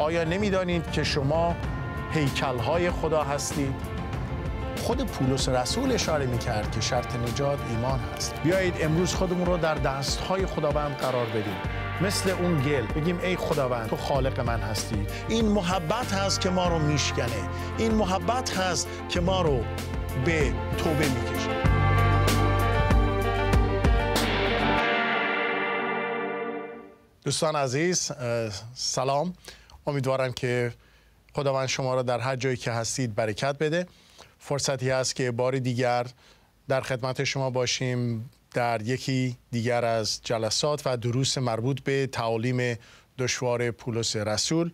آیا نمیدانید که شما هیکل‌های خدا هستید؟ خود پولس رسول اشاره می‌کرد که شرط نجات ایمان هست بیایید امروز خودمون رو در دستهای خداوند قرار بدیم مثل اون گل بگیم ای خداوند تو خالق من هستی این محبت هست که ما رو میشکنه این محبت هست که ما رو به توبه میکشه دوستان عزیز سلام امیدوارم که خداوند شما را در هر جایی که هستید برکت بده فرصتی هست که بار دیگر در خدمت شما باشیم در یکی دیگر از جلسات و دروس مربوط به تعالیم دشوار پولس رسول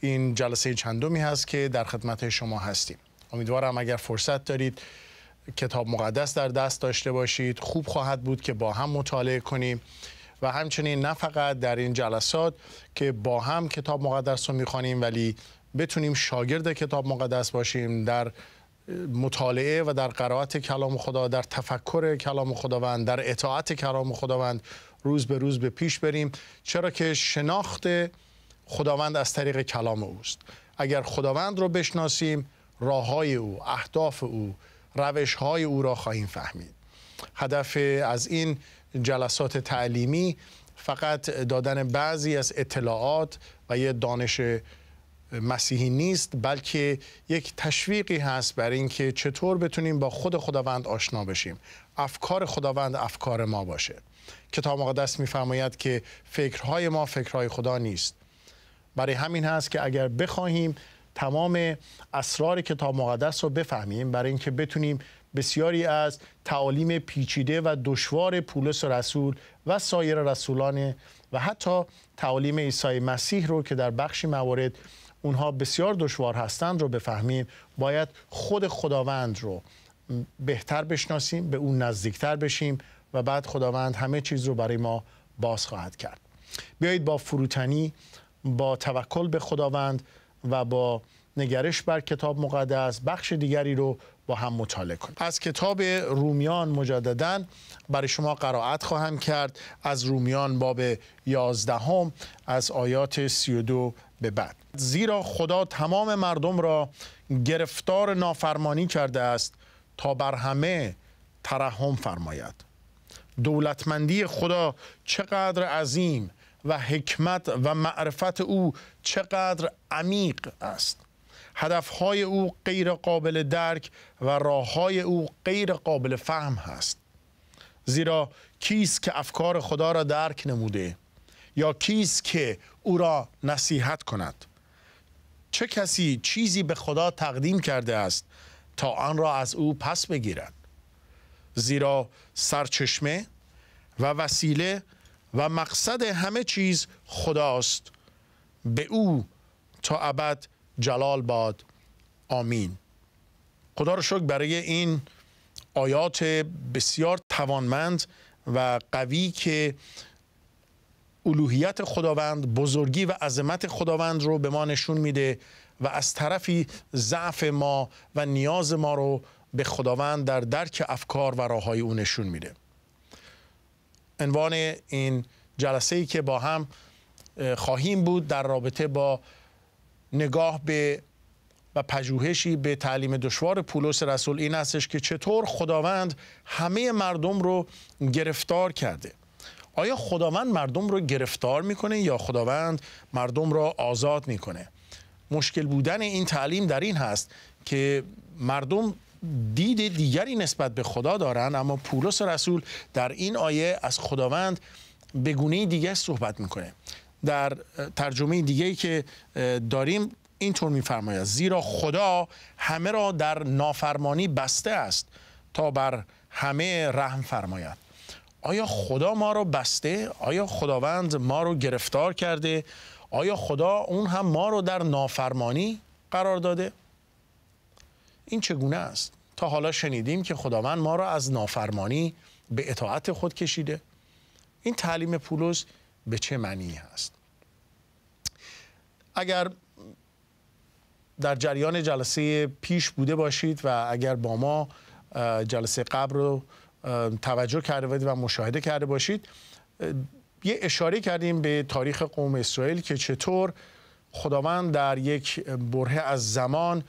این جلسه چندمی هست که در خدمت شما هستیم امیدوارم اگر فرصت دارید کتاب مقدس در دست داشته باشید خوب خواهد بود که با هم مطالعه کنیم و همچنین نه فقط در این جلسات که با هم کتاب مقدس رو میخوانیم ولی بتونیم شاگرد کتاب مقدس باشیم در مطالعه و در قرائت کلام خدا در تفکر کلام خداوند در اطاعت کلام خداوند روز به روز به پیش بریم چرا که شناخت خداوند از طریق کلام اوست اگر خداوند رو بشناسیم راه های او اهداف او روش های او را خواهیم فهمید هدف از این جلسات تعلیمی فقط دادن بعضی از اطلاعات و یه دانش مسیحی نیست بلکه یک تشویقی هست برای اینکه چطور بتونیم با خود خداوند آشنا بشیم افکار خداوند افکار ما باشه کتاب مقدس میفرماید که فکرهای ما فکرهای خدا نیست برای همین هست که اگر بخواهیم تمام اسرار کتاب مقدس رو بفهمیم برای اینکه بتونیم بسیاری از تعالیم پیچیده و دشوار پولس رسول و سایر رسولان و حتی تعالیم عیسی مسیح رو که در بخشی موارد اونها بسیار دشوار هستند رو بفهمیم باید خود خداوند رو بهتر بشناسیم به اون نزدیکتر بشیم و بعد خداوند همه چیز رو برای ما باز خواهد کرد بیایید با فروتنی با توکل به خداوند و با نگرش بر کتاب مقدس بخش دیگری رو با هم مطالعه کنیم از کتاب رومیان مجددا برای شما قرائت خواهم کرد از رومیان باب هم از آیات 32 به بعد زیرا خدا تمام مردم را گرفتار نافرمانی کرده است تا بر همه ترحم فرماید دولتمندی خدا چقدر عظیم و حکمت و معرفت او چقدر عمیق است هدفهای او غیر قابل درک و راههای او غیر قابل فهم هست زیرا کیست که افکار خدا را درک نموده یا کیست که او را نصیحت کند چه کسی چیزی به خدا تقدیم کرده است تا آن را از او پس بگیرد زیرا سرچشمه و وسیله و مقصد همه چیز خداست به او تا ابد جلال باد آمین خدا رو شکر برای این آیات بسیار توانمند و قوی که الوهیت خداوند بزرگی و عظمت خداوند رو به ما نشون میده و از طرفی ضعف ما و نیاز ما رو به خداوند در درک افکار و راه های او نشون میده عنوان این جلسه ای که با هم خواهیم بود در رابطه با نگاه به و پژوهشی به تعلیم دشوار پولس رسول این استش که چطور خداوند همه مردم رو گرفتار کرده آیا خداوند مردم رو گرفتار میکنه یا خداوند مردم را آزاد میکنه مشکل بودن این تعلیم در این هست که مردم دید دیگری نسبت به خدا دارند اما پولس رسول در این آیه از خداوند به گونه دیگه صحبت میکنه در ترجمه دیگه که داریم اینطور میفرماید زیرا خدا همه را در نافرمانی بسته است تا بر همه رحم فرماید آیا خدا ما رو بسته؟ آیا خداوند ما رو گرفتار کرده؟ آیا خدا اون هم ما رو در نافرمانی قرار داده؟ این چگونه است؟ تا حالا شنیدیم که خداوند ما را از نافرمانی به اطاعت خود کشیده؟ این تعلیم پولس به چه معنی هست اگر در جریان جلسه پیش بوده باشید و اگر با ما جلسه قبل رو توجه کرده و مشاهده کرده باشید یه اشاره کردیم به تاریخ قوم اسرائیل که چطور خداوند در یک بره از زمان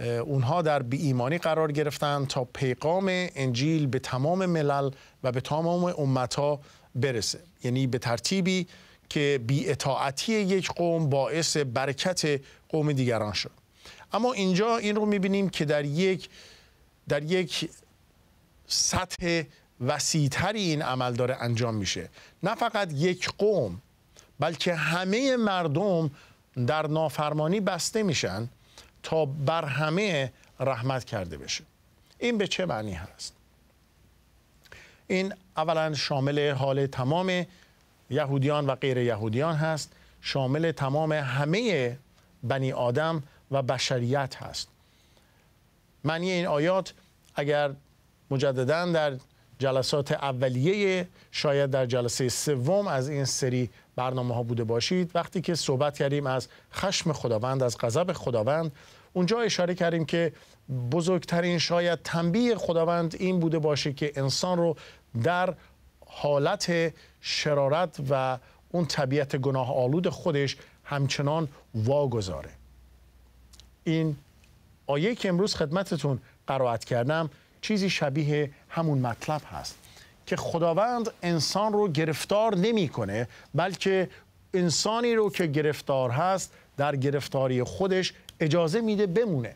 اونها در بی ایمانی قرار گرفتن تا پیغام انجیل به تمام ملل و به تمام امتها برسه یعنی به ترتیبی که بی اطاعتی یک قوم باعث برکت قوم دیگران شد اما اینجا این رو میبینیم که در یک در یک سطح وسیعتری این عمل داره انجام میشه نه فقط یک قوم بلکه همه مردم در نافرمانی بسته میشن تا بر همه رحمت کرده بشه این به چه معنی هست این اولا شامل حال تمام یهودیان و غیر یهودیان هست شامل تمام همه بنی آدم و بشریت هست معنی این آیات اگر مجددا در جلسات اولیه شاید در جلسه سوم از این سری برنامه ها بوده باشید وقتی که صحبت کردیم از خشم خداوند از غضب خداوند اونجا اشاره کردیم که بزرگترین شاید تنبیه خداوند این بوده باشه که انسان رو در حالت شرارت و اون طبیعت گناه آلود خودش همچنان واگذاره این آیه که امروز خدمتتون قرائت کردم چیزی شبیه همون مطلب هست که خداوند انسان رو گرفتار نمیکنه بلکه انسانی رو که گرفتار هست در گرفتاری خودش اجازه میده بمونه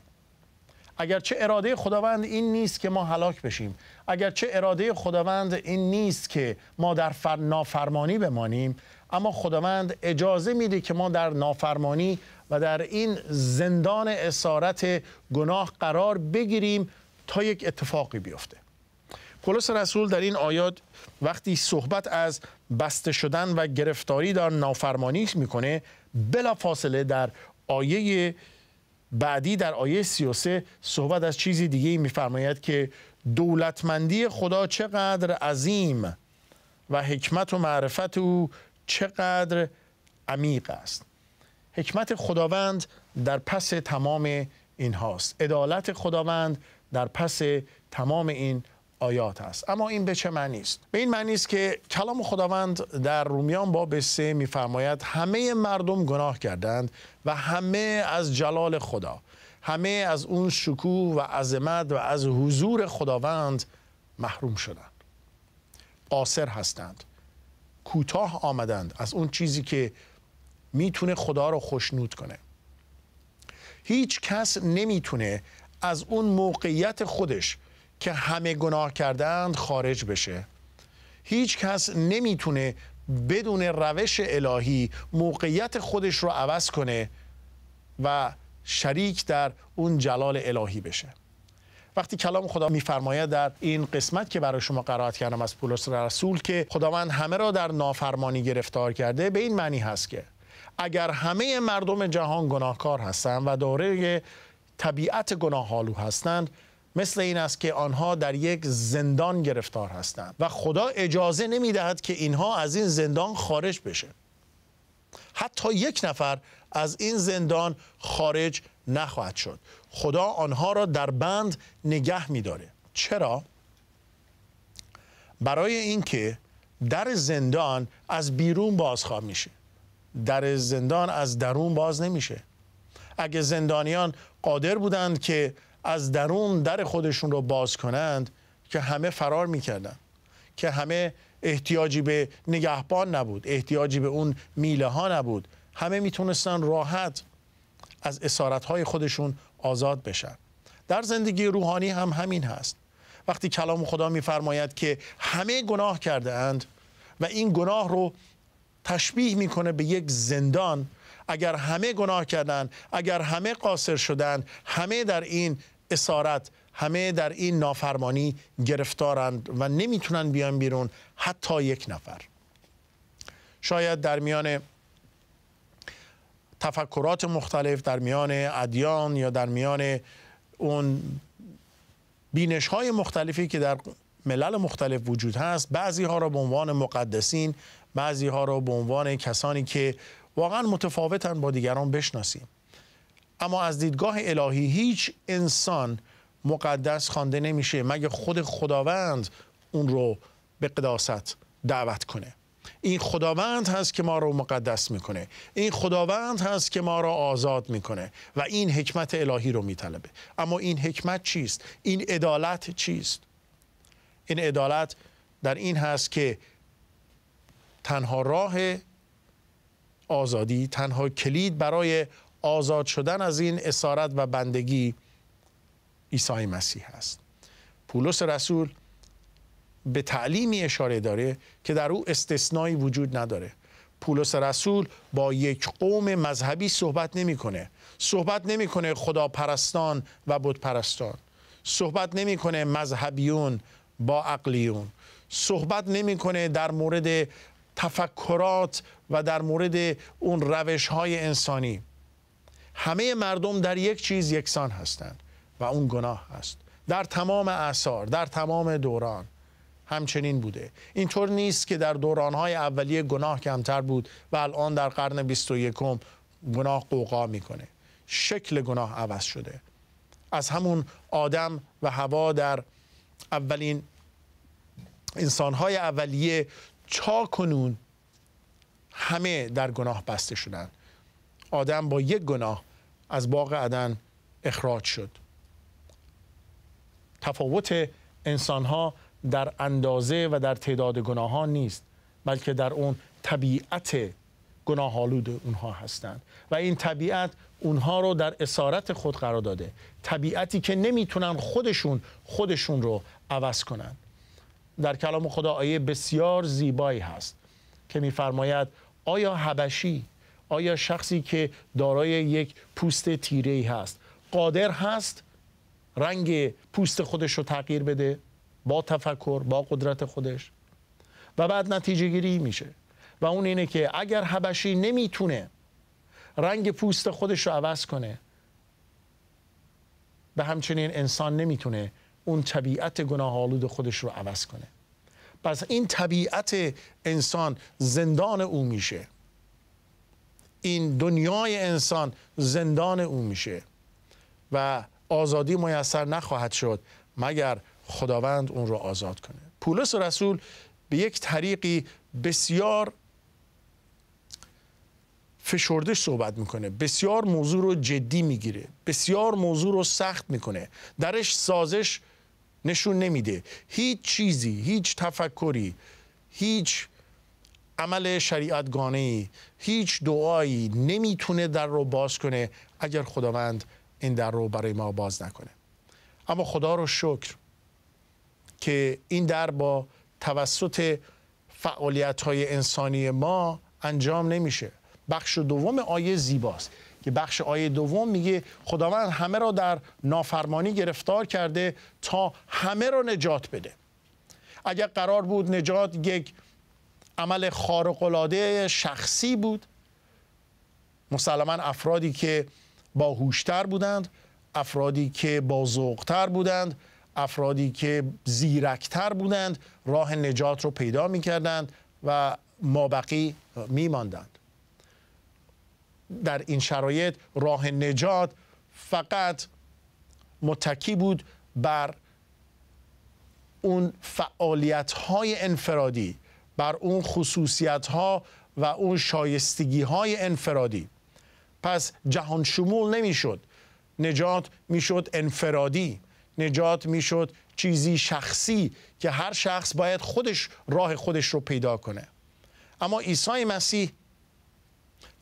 اگرچه اراده خداوند این نیست که ما هلاک بشیم اگرچه اراده خداوند این نیست که ما در نافرمانی بمانیم اما خداوند اجازه میده که ما در نافرمانی و در این زندان اسارت گناه قرار بگیریم تا یک اتفاقی بیفته پولس رسول در این آیات وقتی صحبت از بسته شدن و گرفتاری در نافرمانی میکنه بلا فاصله در آیه بعدی در آیه 33 صحبت از چیزی دیگه میفرماید که دولتمندی خدا چقدر عظیم و حکمت و معرفت او چقدر عمیق است حکمت خداوند در پس تمام این هاست عدالت خداوند در پس تمام این آیات است اما این به چه معنی است به این معنی است که کلام خداوند در رومیان باب 3 میفرماید همه مردم گناه کردند و همه از جلال خدا همه از اون شکوه و عظمت و از حضور خداوند محروم شدند قاصر هستند کوتاه آمدند از اون چیزی که میتونه خدا رو خوشنود کنه هیچ کس نمیتونه از اون موقعیت خودش که همه گناه کردند خارج بشه هیچ کس نمیتونه بدون روش الهی موقعیت خودش رو عوض کنه و شریک در اون جلال الهی بشه وقتی کلام خدا میفرماید در این قسمت که برای شما قرائت کردم از پولس رسول که خداوند همه را در نافرمانی گرفتار کرده به این معنی هست که اگر همه مردم جهان گناهکار هستند و دوره طبیعت گناه هستند مثل این است که آنها در یک زندان گرفتار هستند و خدا اجازه نمیدهد که اینها از این زندان خارج بشه حتی یک نفر از این زندان خارج نخواهد شد خدا آنها را در بند نگه میداره چرا برای اینکه در زندان از بیرون خواه میشه در زندان از درون باز نمیشه اگه زندانیان قادر بودند که از درون در خودشون رو باز کنند که همه فرار میکردن که همه احتیاجی به نگهبان نبود احتیاجی به اون میله ها نبود همه میتونستن راحت از اسارت های خودشون آزاد بشن در زندگی روحانی هم همین هست وقتی کلام خدا میفرماید که همه گناه کرده اند و این گناه رو تشبیه میکنه به یک زندان اگر همه گناه کردند اگر همه قاصر شدند همه در این اسارت همه در این نافرمانی گرفتارند و نمیتونن بیان بیرون حتی یک نفر شاید در میان تفکرات مختلف در میان ادیان یا در میان اون بینش های مختلفی که در ملل مختلف وجود هست بعضی ها را به عنوان مقدسین بعضی ها را به عنوان کسانی که واقعا متفاوتن با دیگران بشناسیم اما از دیدگاه الهی هیچ انسان مقدس خوانده نمیشه مگه خود خداوند اون رو به قداست دعوت کنه این خداوند هست که ما رو مقدس میکنه این خداوند هست که ما رو آزاد میکنه و این حکمت الهی رو میطلبه اما این حکمت چیست این عدالت چیست این عدالت در این هست که تنها راه آزادی تنها کلید برای آزاد شدن از این اسارت و بندگی عیسی مسیح است پولس رسول به تعلیمی اشاره داره که در او استثنایی وجود نداره پولس رسول با یک قوم مذهبی صحبت نمیکنه صحبت نمیکنه خداپرستان و بتپرستان صحبت نمیکنه مذهبیون با عقلیون صحبت نمیکنه در مورد تفکرات و در مورد اون روش های انسانی همه مردم در یک چیز یکسان هستند و اون گناه است. در تمام اثار در تمام دوران همچنین بوده اینطور نیست که در دورانهای اولیه گناه کمتر بود و الان در قرن 21 گناه قوقا میکنه شکل گناه عوض شده از همون آدم و هوا در اولین انسانهای اولیه تا کنون همه در گناه بسته شدند آدم با یک گناه از باغ عدن اخراج شد تفاوت انسان در اندازه و در تعداد گناهان نیست بلکه در اون طبیعت گناه آلود اونها هستند و این طبیعت اونها رو در اسارت خود قرار داده طبیعتی که نمیتونن خودشون خودشون رو عوض کنند در کلام خدا آیه بسیار زیبایی هست که میفرماید آیا حبشی آیا شخصی که دارای یک پوست تیره ای هست قادر هست رنگ پوست خودش رو تغییر بده با تفکر با قدرت خودش و بعد نتیجه گیری میشه و اون اینه که اگر حبشی نمیتونه رنگ پوست خودش رو عوض کنه به همچنین انسان نمیتونه اون طبیعت گناه آلود خودش رو عوض کنه پس این طبیعت انسان زندان او میشه این دنیای انسان زندان او میشه و آزادی میسر نخواهد شد مگر خداوند اون رو آزاد کنه پولس رسول به یک طریقی بسیار فشرده صحبت میکنه بسیار موضوع رو جدی میگیره بسیار موضوع رو سخت میکنه درش سازش نشون نمیده هیچ چیزی هیچ تفکری هیچ عمل گانه ای هیچ دعایی نمیتونه در رو باز کنه اگر خداوند این در رو برای ما باز نکنه اما خدا رو شکر که این در با توسط فعالیت های انسانی ما انجام نمیشه بخش دوم آیه زیباست که بخش آیه دوم میگه خداوند همه را در نافرمانی گرفتار کرده تا همه را نجات بده اگر قرار بود نجات یک عمل خارق‌العاده شخصی بود مسلما افرادی که باهوشتر بودند افرادی که بازوقتر بودند افرادی که زیرکتر بودند راه نجات رو پیدا میکردند و مابقی میماندند در این شرایط راه نجات فقط متکی بود بر اون فعالیت های انفرادی بر اون خصوصیت ها و اون شایستگی های انفرادی پس جهان شمول نمیشد نجات میشد انفرادی نجات میشد چیزی شخصی که هر شخص باید خودش راه خودش رو پیدا کنه اما عیسی مسیح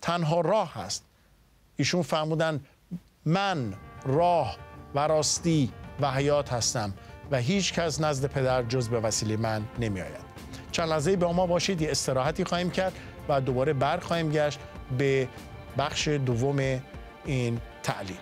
تنها راه هست ایشون فرمودن من راه و راستی و حیات هستم و هیچ کس نزد پدر جز به وسیله من نمی آید چند لحظه به ما باشید یه استراحتی خواهیم کرد و دوباره بر خواهیم گشت به بخش دوم این تعلیم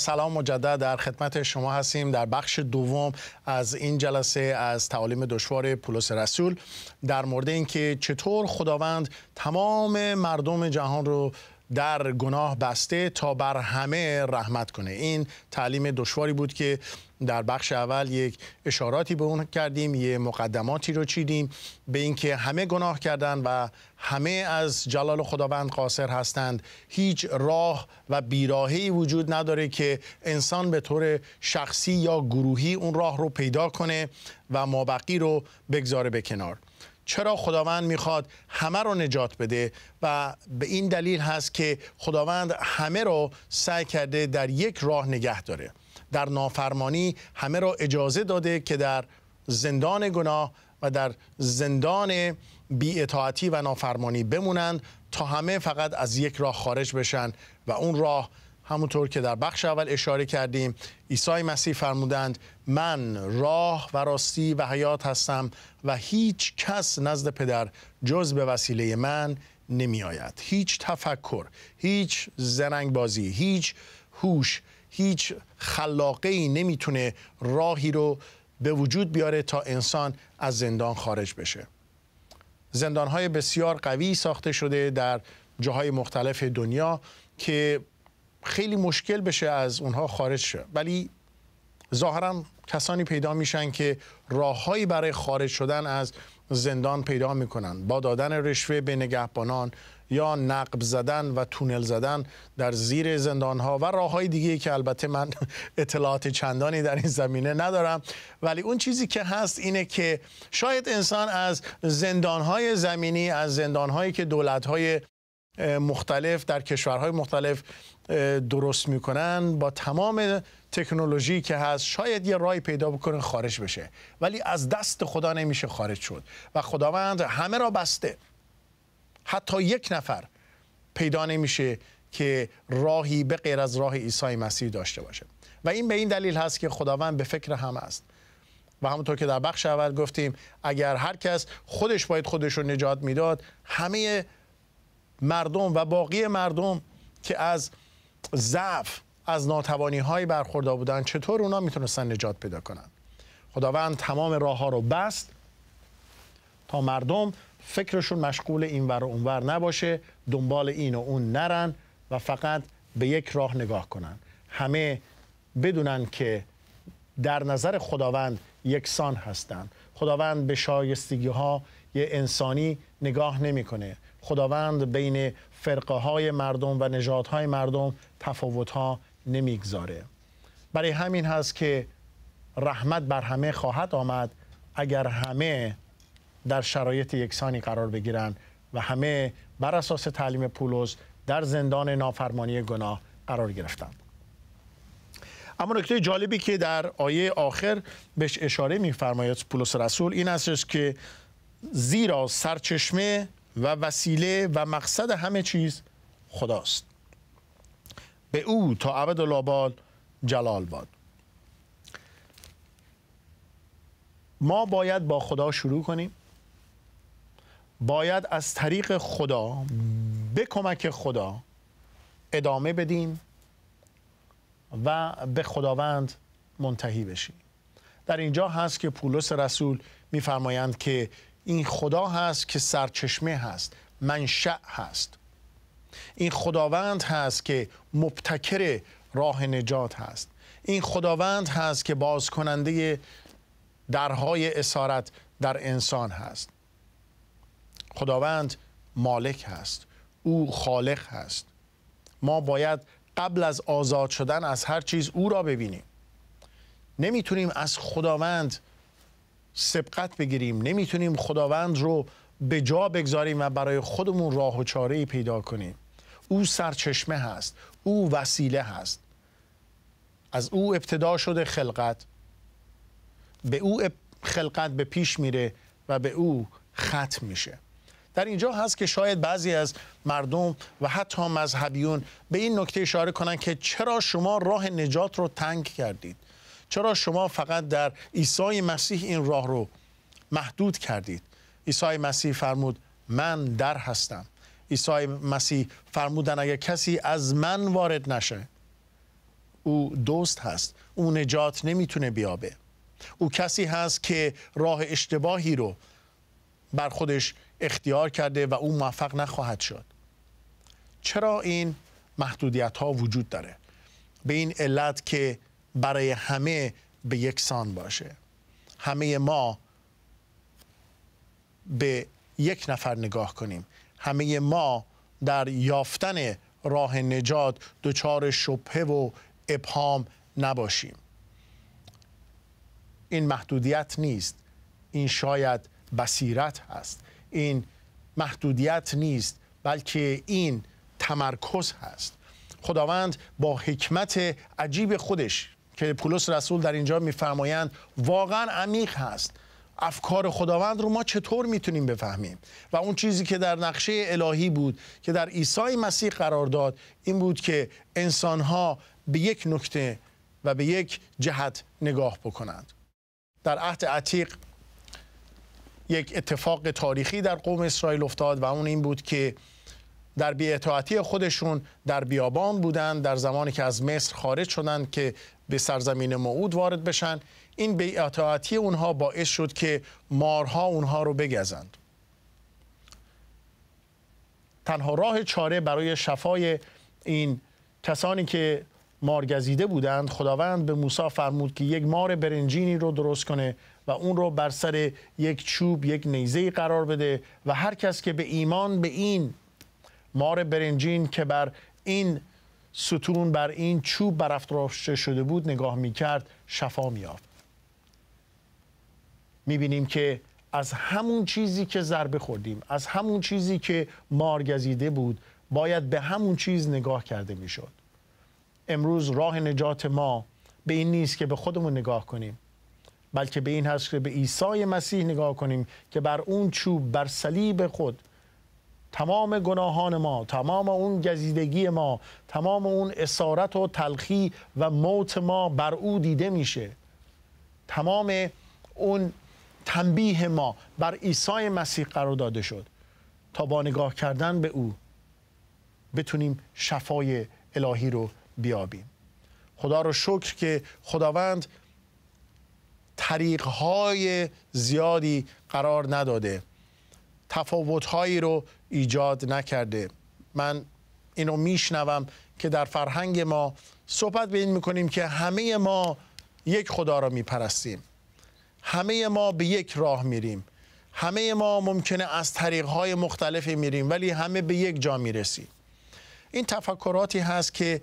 سلام مجدد در خدمت شما هستیم در بخش دوم از این جلسه از تعالیم دشوار پولس رسول در مورد اینکه چطور خداوند تمام مردم جهان رو در گناه بسته تا بر همه رحمت کنه این تعلیم دشواری بود که در بخش اول یک اشاراتی به اون کردیم یه مقدماتی رو چیدیم به اینکه همه گناه کردن و همه از جلال خداوند قاصر هستند هیچ راه و بیراهی وجود نداره که انسان به طور شخصی یا گروهی اون راه رو پیدا کنه و مابقی رو بگذاره به کنار چرا خداوند میخواد همه رو نجات بده و به این دلیل هست که خداوند همه رو سعی کرده در یک راه نگه داره در نافرمانی همه رو اجازه داده که در زندان گناه و در زندان بیاطاعتی و نافرمانی بمونند تا همه فقط از یک راه خارج بشن و اون راه همونطور که در بخش اول اشاره کردیم عیسی مسیح فرمودند من راه و راستی و حیات هستم و هیچ کس نزد پدر جز به وسیله من نمی آید هیچ تفکر هیچ زرنگ بازی هیچ هوش هیچ خلاقه ای نمیتونه راهی رو به وجود بیاره تا انسان از زندان خارج بشه زندان های بسیار قوی ساخته شده در جاهای مختلف دنیا که خیلی مشکل بشه از اونها خارج شه ولی ظاهرا کسانی پیدا میشن که راههایی برای خارج شدن از زندان پیدا میکنن با دادن رشوه به نگهبانان یا نقب زدن و تونل زدن در زیر زندان ها و راه های دیگه که البته من اطلاعات چندانی در این زمینه ندارم ولی اون چیزی که هست اینه که شاید انسان از زندان های زمینی از زندان هایی که دولت های مختلف در کشورهای مختلف درست میکنن با تمام تکنولوژی که هست شاید یه رای پیدا بکنه خارج بشه ولی از دست خدا نمیشه خارج شد و خداوند همه را بسته حتی یک نفر پیدا نمیشه که راهی به غیر از راه عیسی مسیح داشته باشه و این به این دلیل هست که خداوند به فکر هم است و همونطور که در بخش اول گفتیم اگر هر کس خودش باید خودش رو نجات میداد همه مردم و باقی مردم که از ضعف از ناتوانی های برخوردار بودن چطور اونا میتونستن نجات پیدا کنن خداوند تمام راه ها رو بست تا مردم فکرشون مشغول ور و اونور نباشه دنبال این و اون نرن و فقط به یک راه نگاه کنن همه بدونن که در نظر خداوند یکسان هستند خداوند به شایستگی ها یه انسانی نگاه نمیکنه خداوند بین فرقه های مردم و نجات های مردم تفاوت ها نمیگذاره برای همین هست که رحمت بر همه خواهد آمد اگر همه در شرایط یکسانی قرار بگیرند و همه بر اساس تعلیم پولس در زندان نافرمانی گناه قرار گرفتند اما نکته جالبی که در آیه آخر بهش اشاره میفرماید پولس رسول این است که زیرا سرچشمه و وسیله و مقصد همه چیز خداست به او تا عبد جلال باد ما باید با خدا شروع کنیم باید از طریق خدا به کمک خدا ادامه بدیم و به خداوند منتهی بشیم در اینجا هست که پولس رسول میفرمایند که این خدا هست که سرچشمه هست منشأ هست این خداوند هست که مبتکر راه نجات هست این خداوند هست که باز کننده درهای اسارت در انسان هست خداوند مالک هست او خالق هست ما باید قبل از آزاد شدن از هر چیز او را ببینیم نمیتونیم از خداوند سبقت بگیریم نمیتونیم خداوند رو به جا بگذاریم و برای خودمون راه و چاره پیدا کنیم او سرچشمه هست او وسیله هست از او ابتدا شده خلقت به او خلقت به پیش میره و به او ختم میشه در اینجا هست که شاید بعضی از مردم و حتی مذهبیون به این نکته اشاره کنند که چرا شما راه نجات رو تنگ کردید چرا شما فقط در عیسی مسیح این راه رو محدود کردید عیسی مسیح فرمود من در هستم عیسی مسیح فرمودن اگر کسی از من وارد نشه او دوست هست او نجات نمیتونه بیابه او کسی هست که راه اشتباهی رو بر خودش اختیار کرده و او موفق نخواهد شد چرا این محدودیت ها وجود داره به این علت که برای همه به یکسان باشه همه ما به یک نفر نگاه کنیم همه ما در یافتن راه نجات دچار شبهه و ابهام نباشیم این محدودیت نیست این شاید بصیرت هست این محدودیت نیست بلکه این تمرکز هست خداوند با حکمت عجیب خودش که پولس رسول در اینجا میفرمایند واقعا عمیق هست افکار خداوند رو ما چطور میتونیم بفهمیم و اون چیزی که در نقشه الهی بود که در عیسی مسیح قرار داد این بود که انسانها به یک نکته و به یک جهت نگاه بکنند در عهد عتیق یک اتفاق تاریخی در قوم اسرائیل افتاد و اون این بود که در بیعتاعتی خودشون در بیابان بودند در زمانی که از مصر خارج شدند که به سرزمین معود وارد بشن این به اطاعتی اونها باعث شد که مارها اونها رو بگزند تنها راه چاره برای شفای این کسانی که مارگزیده بودند خداوند به موسی فرمود که یک مار برنجینی رو درست کنه و اون رو بر سر یک چوب یک نیزه قرار بده و هر کس که به ایمان به این مار برنجین که بر این ستون بر این چوب برافراشته شده بود نگاه می کرد شفا می آف. می بینیم که از همون چیزی که ضربه خوردیم از همون چیزی که مارگزیده بود باید به همون چیز نگاه کرده می شد امروز راه نجات ما به این نیست که به خودمون نگاه کنیم بلکه به این هست که به عیسی مسیح نگاه کنیم که بر اون چوب بر صلیب خود تمام گناهان ما تمام اون گزیدگی ما تمام اون اسارت و تلخی و موت ما بر او دیده میشه تمام اون تنبیه ما بر عیسی مسیح قرار داده شد تا با نگاه کردن به او بتونیم شفای الهی رو بیابیم خدا رو شکر که خداوند طریقهای زیادی قرار نداده تفاوتهایی رو ایجاد نکرده من اینو میشنوم که در فرهنگ ما صحبت به این میکنیم که همه ما یک خدا را میپرستیم همه ما به یک راه میریم همه ما ممکنه از طریقهای مختلفی میریم ولی همه به یک جا میرسیم این تفکراتی هست که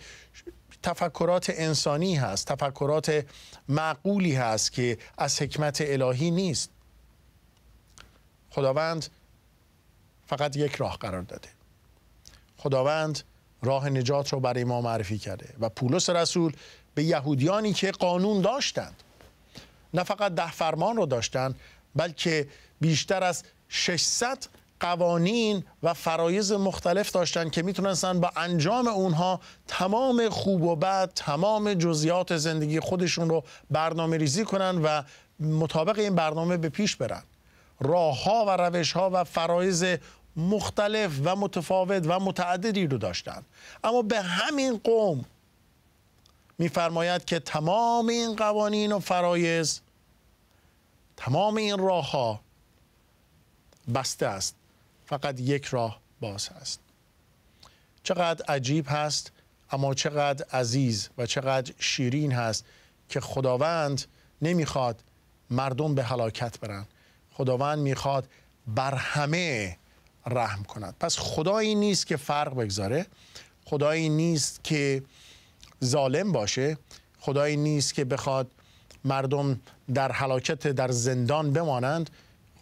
تفکرات انسانی هست تفکرات معقولی هست که از حکمت الهی نیست خداوند فقط یک راه قرار داده خداوند راه نجات رو برای ما معرفی کرده و پولس رسول به یهودیانی که قانون داشتند نه فقط ده فرمان رو داشتند بلکه بیشتر از 600 قوانین و فرایز مختلف داشتند که میتونستن با انجام اونها تمام خوب و بد تمام جزیات زندگی خودشون رو برنامه ریزی کنن و مطابق این برنامه به پیش برن راه و روش ها و فرایز مختلف و متفاوت و متعددی رو داشتن اما به همین قوم میفرماید که تمام این قوانین و فرایز تمام این راه ها بسته است فقط یک راه باز است. چقدر عجیب هست اما چقدر عزیز و چقدر شیرین هست که خداوند نمیخواد مردم به هلاکت برند خداوند میخواد بر همه رحم کند پس خدایی نیست که فرق بگذاره خدایی نیست که ظالم باشه خدایی نیست که بخواد مردم در حلاکت در زندان بمانند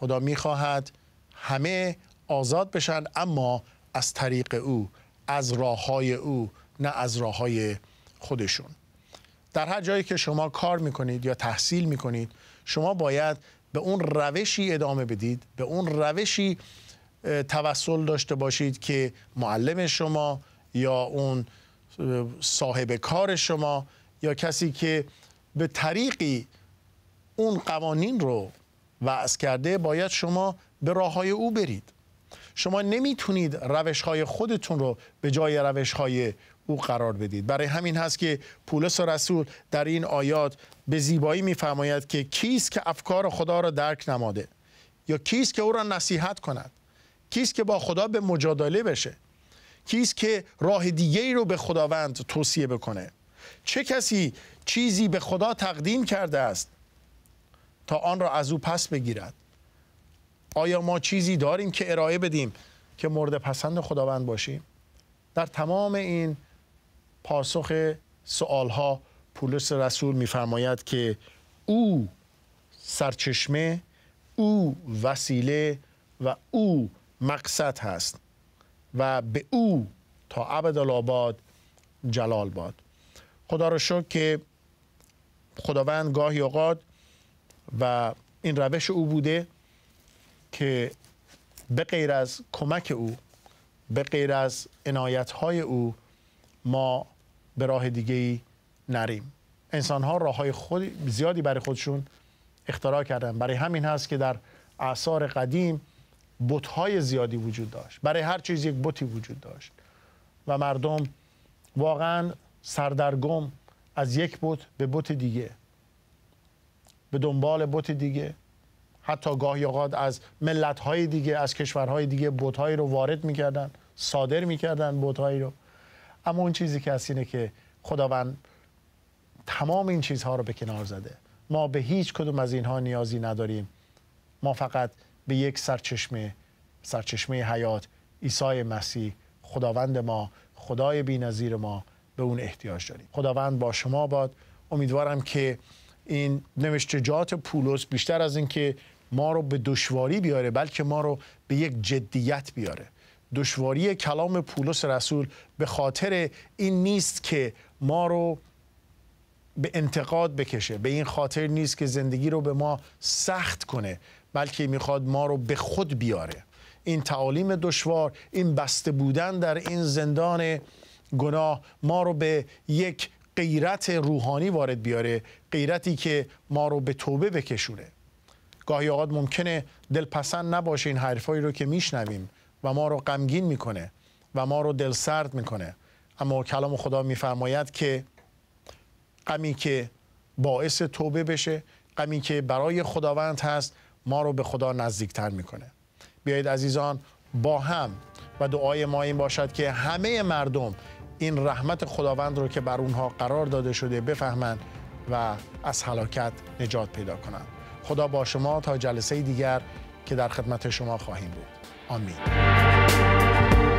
خدا میخواهد همه آزاد بشن اما از طریق او از راه های او نه از راه های خودشون در هر جایی که شما کار میکنید یا تحصیل میکنید شما باید به اون روشی ادامه بدید به اون روشی توسل داشته باشید که معلم شما یا اون صاحب کار شما یا کسی که به طریقی اون قوانین رو وعظ کرده باید شما به راه های او برید شما نمیتونید روش های خودتون رو به جای روش های او قرار بدید برای همین هست که پولس رسول در این آیات به زیبایی میفرماید که کیست که افکار خدا را درک نماده یا کیست که او را نصیحت کند کیست که با خدا به مجادله بشه کیست که راه دیگه ای رو به خداوند توصیه بکنه چه کسی چیزی به خدا تقدیم کرده است تا آن را از او پس بگیرد آیا ما چیزی داریم که ارائه بدیم که مورد پسند خداوند باشیم در تمام این پاسخ سوالها پولس رسول میفرماید که او سرچشمه او وسیله و او مقصد هست و به او تا عبدالعباد جلال باد خدا را شکر که خداوند گاهی اوقات و این روش او بوده که به غیر از کمک او به غیر از عنایت های او ما به راه دیگه ای نریم انسان ها راه های خود زیادی برای خودشون اختراع کردن برای همین هست که در اثار قدیم بت‌های زیادی وجود داشت برای هر چیز یک بتی وجود داشت و مردم واقعا سردرگم از یک بت به بت دیگه به دنبال بت دیگه حتی گاهی اوقات از ملت‌های دیگه از کشورهای دیگه بت‌هایی رو وارد میکردن صادر میکردن بت‌هایی رو اما اون چیزی که هست اینه که خداوند تمام این چیزها رو به کنار زده ما به هیچ کدوم از اینها نیازی نداریم ما فقط به یک سرچشمه سرچشمه حیات عیسی مسیح خداوند ما خدای بینظیر ما به اون احتیاج داریم خداوند با شما باد امیدوارم که این نوشتجات پولس بیشتر از اینکه ما رو به دشواری بیاره بلکه ما رو به یک جدیت بیاره دشواری کلام پولس رسول به خاطر این نیست که ما رو به انتقاد بکشه به این خاطر نیست که زندگی رو به ما سخت کنه بلکه میخواد ما رو به خود بیاره این تعالیم دشوار این بسته بودن در این زندان گناه ما رو به یک غیرت روحانی وارد بیاره غیرتی که ما رو به توبه بکشونه گاهی اوقات ممکنه دلپسند نباشه این حرفایی رو که میشنویم و ما رو غمگین میکنه و ما رو سرد میکنه اما کلام خدا میفرماید که غمی که باعث توبه بشه غمی که برای خداوند هست ما رو به خدا نزدیکتر میکنه بیایید عزیزان با هم و دعای ما این باشد که همه مردم این رحمت خداوند رو که بر اونها قرار داده شده بفهمند و از هلاکت نجات پیدا کنند خدا با شما تا جلسه دیگر که در خدمت شما خواهیم بود آمین